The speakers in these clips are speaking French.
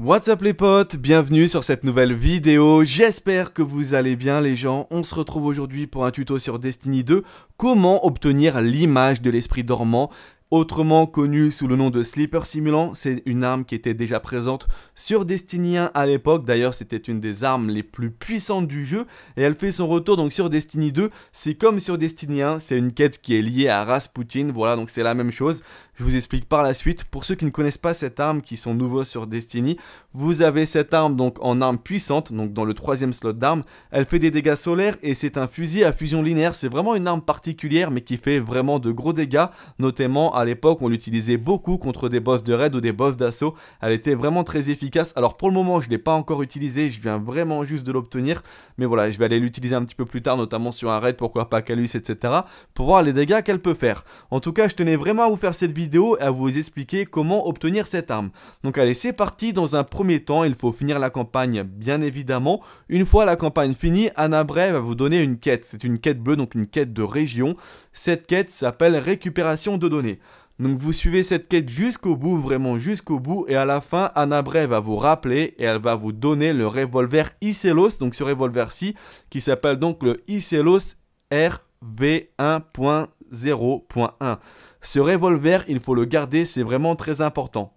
What's up les potes, bienvenue sur cette nouvelle vidéo, j'espère que vous allez bien les gens, on se retrouve aujourd'hui pour un tuto sur Destiny 2, comment obtenir l'image de l'esprit dormant Autrement connu sous le nom de Sleeper Simulant, c'est une arme qui était déjà présente sur Destiny 1 à l'époque. D'ailleurs, c'était une des armes les plus puissantes du jeu et elle fait son retour donc sur Destiny 2. C'est comme sur Destiny 1, c'est une quête qui est liée à Rasputin. Voilà, donc c'est la même chose. Je vous explique par la suite. Pour ceux qui ne connaissent pas cette arme, qui sont nouveaux sur Destiny, vous avez cette arme donc en arme puissante, donc dans le troisième slot d'armes, Elle fait des dégâts solaires et c'est un fusil à fusion linéaire. C'est vraiment une arme particulière mais qui fait vraiment de gros dégâts, notamment à à l'époque, on l'utilisait beaucoup contre des boss de raid ou des boss d'assaut. Elle était vraiment très efficace. Alors pour le moment, je ne l'ai pas encore utilisée, je viens vraiment juste de l'obtenir. Mais voilà, je vais aller l'utiliser un petit peu plus tard, notamment sur un raid, pourquoi pas Calus, etc. Pour voir les dégâts qu'elle peut faire. En tout cas, je tenais vraiment à vous faire cette vidéo et à vous expliquer comment obtenir cette arme. Donc allez, c'est parti. Dans un premier temps, il faut finir la campagne, bien évidemment. Une fois la campagne finie, Anna Bray va vous donner une quête. C'est une quête bleue, donc une quête de région. Cette quête s'appelle récupération de données. Donc vous suivez cette quête jusqu'au bout, vraiment jusqu'au bout, et à la fin, Anna Bray va vous rappeler et elle va vous donner le revolver Icelos, donc ce revolver-ci, qui s'appelle donc le Icelos RV1.0.1. Ce revolver, il faut le garder, c'est vraiment très important.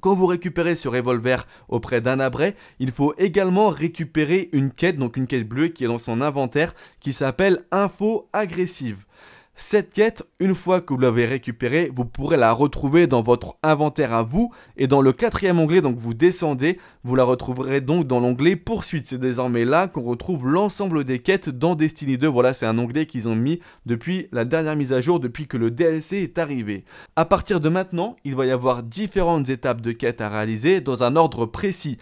Quand vous récupérez ce revolver auprès d'Anna Bray, il faut également récupérer une quête, donc une quête bleue qui est dans son inventaire, qui s'appelle Info agressive. Cette quête, une fois que vous l'avez récupérée, vous pourrez la retrouver dans votre inventaire à vous et dans le quatrième onglet, donc vous descendez, vous la retrouverez donc dans l'onglet poursuite. C'est désormais là qu'on retrouve l'ensemble des quêtes dans Destiny 2. Voilà, c'est un onglet qu'ils ont mis depuis la dernière mise à jour, depuis que le DLC est arrivé. À partir de maintenant, il va y avoir différentes étapes de quêtes à réaliser dans un ordre précis.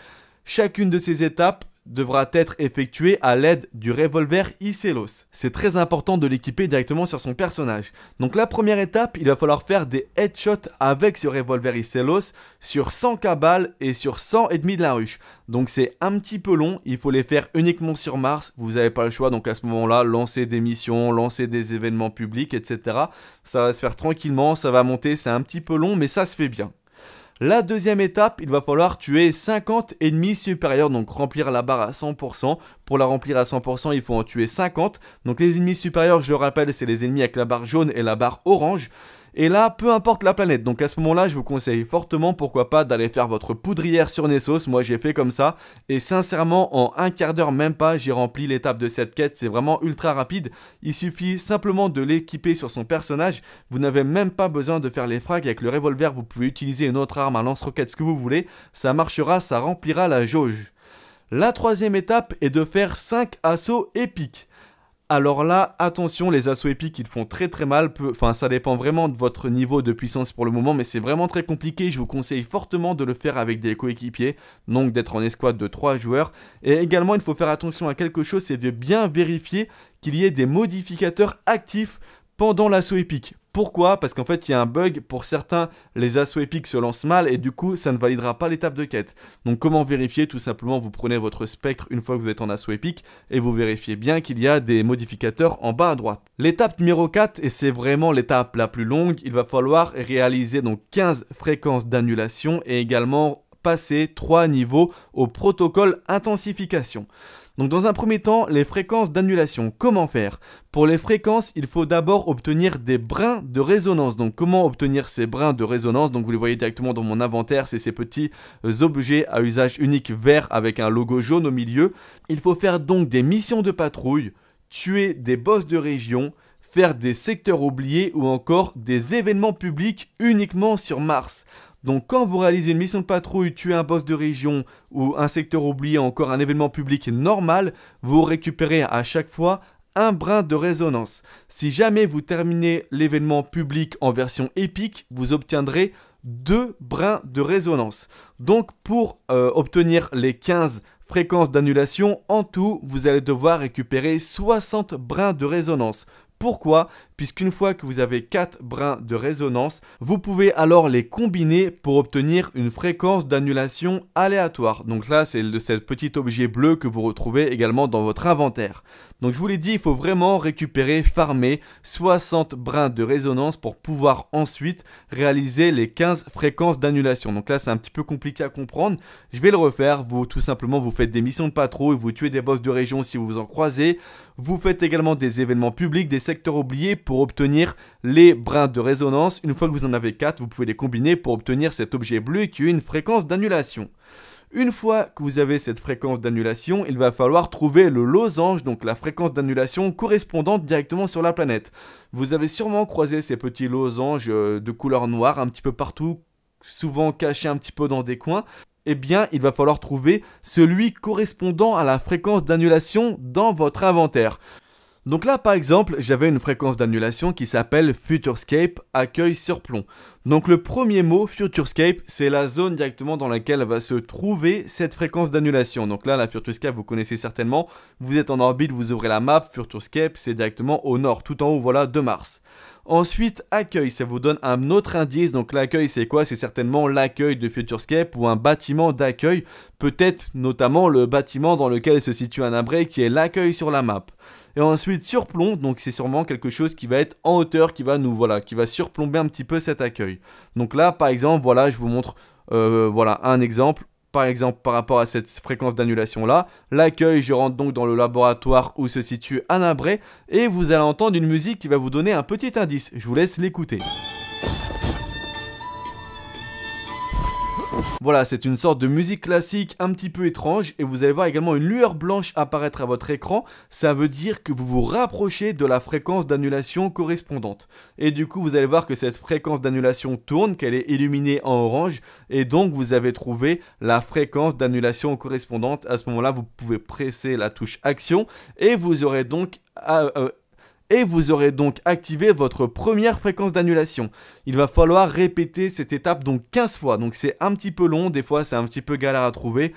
Chacune de ces étapes devra être effectué à l'aide du revolver Icelos. C'est très important de l'équiper directement sur son personnage. Donc la première étape, il va falloir faire des headshots avec ce revolver Icelos sur 100 cabales et sur 100 et demi de la ruche. Donc c'est un petit peu long, il faut les faire uniquement sur Mars, vous n'avez pas le choix, donc à ce moment-là, lancer des missions, lancer des événements publics, etc. Ça va se faire tranquillement, ça va monter, c'est un petit peu long, mais ça se fait bien. La deuxième étape, il va falloir tuer 50 ennemis supérieurs, donc remplir la barre à 100%. Pour la remplir à 100%, il faut en tuer 50. Donc les ennemis supérieurs, je le rappelle, c'est les ennemis avec la barre jaune et la barre orange. Et là, peu importe la planète, donc à ce moment-là, je vous conseille fortement, pourquoi pas, d'aller faire votre poudrière sur Nessos. Moi, j'ai fait comme ça, et sincèrement, en un quart d'heure, même pas, j'ai rempli l'étape de cette quête. C'est vraiment ultra rapide. Il suffit simplement de l'équiper sur son personnage. Vous n'avez même pas besoin de faire les frags avec le revolver. Vous pouvez utiliser une autre arme, un lance-roquette, ce que vous voulez. Ça marchera, ça remplira la jauge. La troisième étape est de faire 5 assauts épiques alors là, attention, les assauts épiques, ils font très très mal. Enfin, ça dépend vraiment de votre niveau de puissance pour le moment, mais c'est vraiment très compliqué. Je vous conseille fortement de le faire avec des coéquipiers, donc d'être en escouade de 3 joueurs. Et également, il faut faire attention à quelque chose, c'est de bien vérifier qu'il y ait des modificateurs actifs pendant l'assaut épique. Pourquoi Parce qu'en fait, il y a un bug. Pour certains, les assauts épiques se lancent mal et du coup, ça ne validera pas l'étape de quête. Donc, comment vérifier Tout simplement, vous prenez votre spectre une fois que vous êtes en assaut épique et vous vérifiez bien qu'il y a des modificateurs en bas à droite. L'étape numéro 4, et c'est vraiment l'étape la plus longue, il va falloir réaliser donc 15 fréquences d'annulation et également passer trois niveaux au protocole intensification. Donc dans un premier temps, les fréquences d'annulation, comment faire Pour les fréquences, il faut d'abord obtenir des brins de résonance. Donc comment obtenir ces brins de résonance Donc vous les voyez directement dans mon inventaire, c'est ces petits euh, objets à usage unique vert avec un logo jaune au milieu. Il faut faire donc des missions de patrouille, tuer des boss de région, faire des secteurs oubliés ou encore des événements publics uniquement sur Mars. Donc quand vous réalisez une mission de patrouille, tuez un boss de région ou un secteur oublié, encore un événement public normal, vous récupérez à chaque fois un brin de résonance. Si jamais vous terminez l'événement public en version épique, vous obtiendrez deux brins de résonance. Donc pour euh, obtenir les 15 fréquences d'annulation, en tout, vous allez devoir récupérer 60 brins de résonance. Pourquoi Puisqu'une fois que vous avez 4 brins de résonance, vous pouvez alors les combiner pour obtenir une fréquence d'annulation aléatoire. Donc là, c'est de petit objet bleu que vous retrouvez également dans votre inventaire. Donc je vous l'ai dit, il faut vraiment récupérer, farmer 60 brins de résonance pour pouvoir ensuite réaliser les 15 fréquences d'annulation. Donc là, c'est un petit peu compliqué à comprendre. Je vais le refaire. Vous, tout simplement, vous faites des missions de patrouille, vous tuez des boss de région si vous vous en croisez. Vous faites également des événements publics, des oublié pour obtenir les brins de résonance. Une fois que vous en avez quatre, vous pouvez les combiner pour obtenir cet objet bleu qui a une fréquence d'annulation. Une fois que vous avez cette fréquence d'annulation, il va falloir trouver le losange, donc la fréquence d'annulation correspondante directement sur la planète. Vous avez sûrement croisé ces petits losanges euh, de couleur noire un petit peu partout, souvent cachés un petit peu dans des coins. Eh bien, il va falloir trouver celui correspondant à la fréquence d'annulation dans votre inventaire. Donc là, par exemple, j'avais une fréquence d'annulation qui s'appelle Futurescape accueil plomb. Donc le premier mot, Futurescape, c'est la zone directement dans laquelle va se trouver cette fréquence d'annulation. Donc là, la Futurescape, vous connaissez certainement. Vous êtes en orbite, vous ouvrez la map, Futurescape, c'est directement au nord, tout en haut, voilà, de Mars. Ensuite, accueil, ça vous donne un autre indice. Donc l'accueil, c'est quoi C'est certainement l'accueil de Futurescape ou un bâtiment d'accueil, peut-être notamment le bâtiment dans lequel se situe un abri qui est l'accueil sur la map et ensuite surplombe, donc c'est sûrement quelque chose qui va être en hauteur, qui va nous, voilà, qui va surplomber un petit peu cet accueil. Donc là, par exemple, voilà, je vous montre, euh, voilà, un exemple par exemple par rapport à cette fréquence d'annulation là. L'accueil, je rentre donc dans le laboratoire où se situe Anna et vous allez entendre une musique qui va vous donner un petit indice. Je vous laisse l'écouter. Voilà, c'est une sorte de musique classique un petit peu étrange et vous allez voir également une lueur blanche apparaître à votre écran. Ça veut dire que vous vous rapprochez de la fréquence d'annulation correspondante. Et du coup, vous allez voir que cette fréquence d'annulation tourne, qu'elle est illuminée en orange et donc vous avez trouvé la fréquence d'annulation correspondante. À ce moment-là, vous pouvez presser la touche action et vous aurez donc euh, euh, et vous aurez donc activé votre première fréquence d'annulation. Il va falloir répéter cette étape donc 15 fois, donc c'est un petit peu long, des fois c'est un petit peu galère à trouver.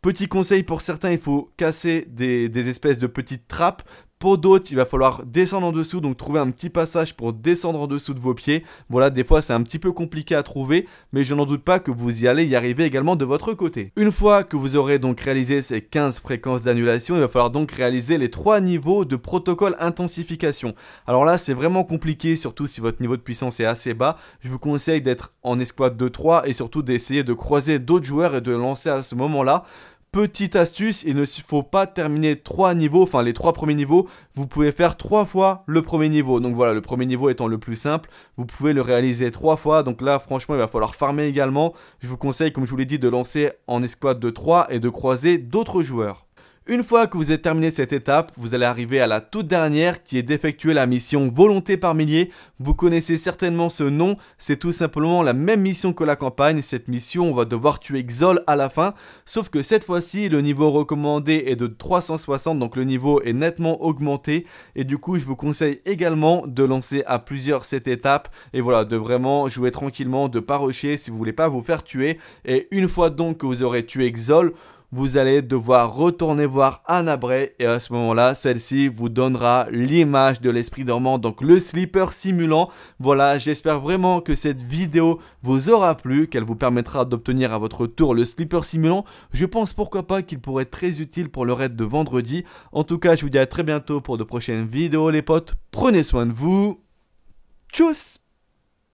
Petit conseil pour certains, il faut casser des, des espèces de petites trappes pour d'autres, il va falloir descendre en dessous, donc trouver un petit passage pour descendre en dessous de vos pieds. Voilà, des fois c'est un petit peu compliqué à trouver, mais je n'en doute pas que vous y allez y arriver également de votre côté. Une fois que vous aurez donc réalisé ces 15 fréquences d'annulation, il va falloir donc réaliser les trois niveaux de protocole intensification. Alors là, c'est vraiment compliqué, surtout si votre niveau de puissance est assez bas. Je vous conseille d'être en escouade de 3 et surtout d'essayer de croiser d'autres joueurs et de lancer à ce moment-là. Petite astuce, il ne faut pas terminer trois niveaux, enfin les trois premiers niveaux, vous pouvez faire trois fois le premier niveau. Donc voilà, le premier niveau étant le plus simple, vous pouvez le réaliser trois fois. Donc là, franchement, il va falloir farmer également. Je vous conseille, comme je vous l'ai dit, de lancer en escouade de 3 et de croiser d'autres joueurs. Une fois que vous avez terminé cette étape, vous allez arriver à la toute dernière qui est d'effectuer la mission Volonté par milliers. Vous connaissez certainement ce nom, c'est tout simplement la même mission que la campagne. Cette mission, on va devoir tuer Xol à la fin, sauf que cette fois-ci, le niveau recommandé est de 360, donc le niveau est nettement augmenté. Et du coup, je vous conseille également de lancer à plusieurs cette étape et voilà, de vraiment jouer tranquillement, de pas rusher si vous voulez pas vous faire tuer. Et une fois donc que vous aurez tué Xol, vous allez devoir retourner voir Anna Bray et à ce moment-là, celle-ci vous donnera l'image de l'esprit dormant, donc le sleeper simulant. Voilà, j'espère vraiment que cette vidéo vous aura plu, qu'elle vous permettra d'obtenir à votre tour le sleeper simulant. Je pense pourquoi pas qu'il pourrait être très utile pour le raid de vendredi. En tout cas, je vous dis à très bientôt pour de prochaines vidéos les potes. Prenez soin de vous. Tchuss